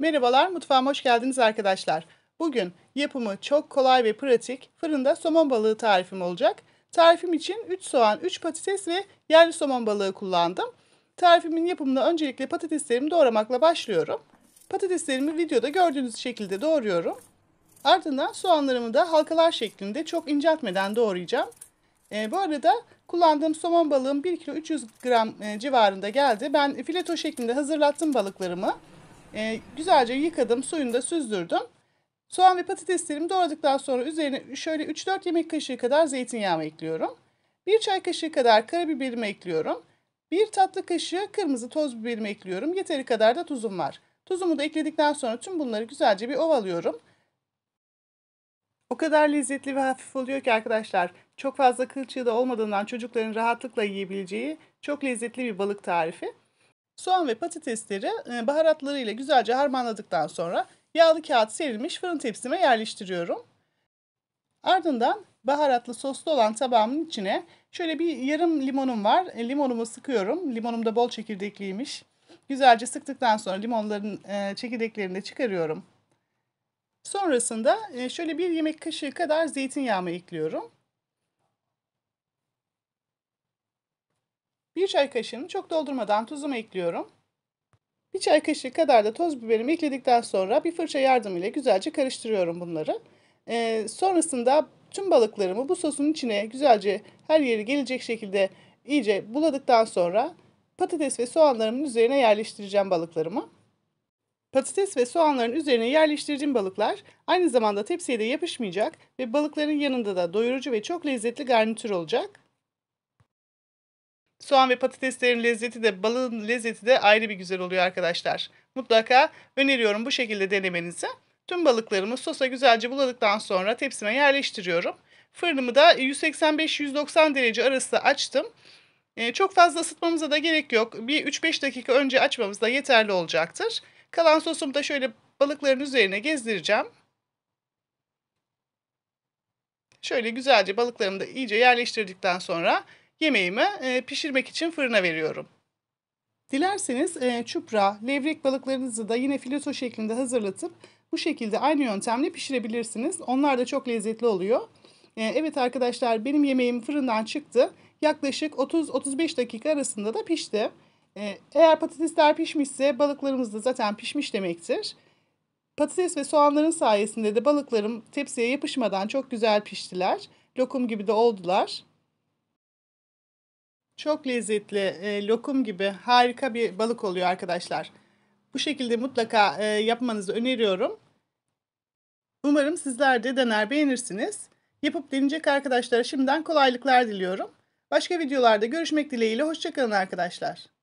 Merhabalar, mutfağıma hoş geldiniz arkadaşlar. Bugün yapımı çok kolay ve pratik fırında somon balığı tarifim olacak. Tarifim için 3 soğan, 3 patates ve yerli somon balığı kullandım. Tarifimin yapımında öncelikle patateslerimi doğramakla başlıyorum. Patateslerimi videoda gördüğünüz şekilde doğruyorum. Ardından soğanlarımı da halkalar şeklinde çok inceltmeden doğrayacağım. E, bu arada kullandığım somon balığım 1 kilo 300 gram e, civarında geldi. Ben fileto şeklinde hazırlattım balıklarımı. E, güzelce yıkadım, suyunu da süzdürdüm. Soğan ve patateslerimi doğradıktan sonra üzerine şöyle 3-4 yemek kaşığı kadar zeytinyağımı ekliyorum. 1 çay kaşığı kadar karabiberimi ekliyorum. 1 tatlı kaşığı kırmızı toz biberimi ekliyorum. Yeteri kadar da tuzum var. Tuzumu da ekledikten sonra tüm bunları güzelce bir ovalıyorum. O kadar lezzetli ve hafif oluyor ki arkadaşlar. Çok fazla kılçığı da olmadığından çocukların rahatlıkla yiyebileceği çok lezzetli bir balık tarifi. Soğan ve patatesleri e, baharatlarıyla güzelce harmanladıktan sonra yağlı kağıt serilmiş fırın tepsime yerleştiriyorum. Ardından baharatlı soslu olan tabağımın içine şöyle bir yarım limonum var. E, limonumu sıkıyorum. Limonum da bol çekirdekliymiş. Güzelce sıktıktan sonra limonların e, çekirdeklerini de çıkarıyorum. Sonrasında şöyle bir yemek kaşığı kadar zeytinyağımı ekliyorum. 1 çay kaşığını çok doldurmadan tuzumu ekliyorum. 1 çay kaşığı kadar da toz biberimi ekledikten sonra bir fırça yardımıyla güzelce karıştırıyorum bunları. Ee, sonrasında tüm balıklarımı bu sosun içine güzelce her yeri gelecek şekilde iyice buladıktan sonra patates ve soğanlarımın üzerine yerleştireceğim balıklarımı. Patates ve soğanların üzerine yerleştirdiğim balıklar aynı zamanda tepsiye de yapışmayacak ve balıkların yanında da doyurucu ve çok lezzetli garnitür olacak. Soğan ve patateslerin lezzeti de balığın lezzeti de ayrı bir güzel oluyor arkadaşlar. Mutlaka öneriyorum bu şekilde denemenizi. Tüm balıklarımı sosa güzelce buladıktan sonra tepsime yerleştiriyorum. Fırınımı da 185-190 derece arası açtım. Ee, çok fazla ısıtmamıza da gerek yok. Bir 3-5 dakika önce açmamız da yeterli olacaktır. Kalan sosumu da şöyle balıkların üzerine gezdireceğim. Şöyle güzelce balıklarımı da iyice yerleştirdikten sonra yemeğimi e, pişirmek için fırına veriyorum. Dilerseniz e, çupra, levrek balıklarınızı da yine fileto şeklinde hazırlatıp bu şekilde aynı yöntemle pişirebilirsiniz. Onlar da çok lezzetli oluyor. E, evet arkadaşlar benim yemeğim fırından çıktı. Yaklaşık 30-35 dakika arasında da pişti. eğer patatesler pişmişse balıklarımız da zaten pişmiş demektir. Patates ve soğanların sayesinde de balıklarım tepsiye yapışmadan çok güzel piştiler. Lokum gibi de oldular. Çok lezzetli, e, lokum gibi harika bir balık oluyor arkadaşlar. Bu şekilde mutlaka e, yapmanızı öneriyorum. Umarım sizler de dener beğenirsiniz. Yapıp deneyecek arkadaşlara şimdiden kolaylıklar diliyorum. Başka videolarda görüşmek dileğiyle hoşçakalın arkadaşlar.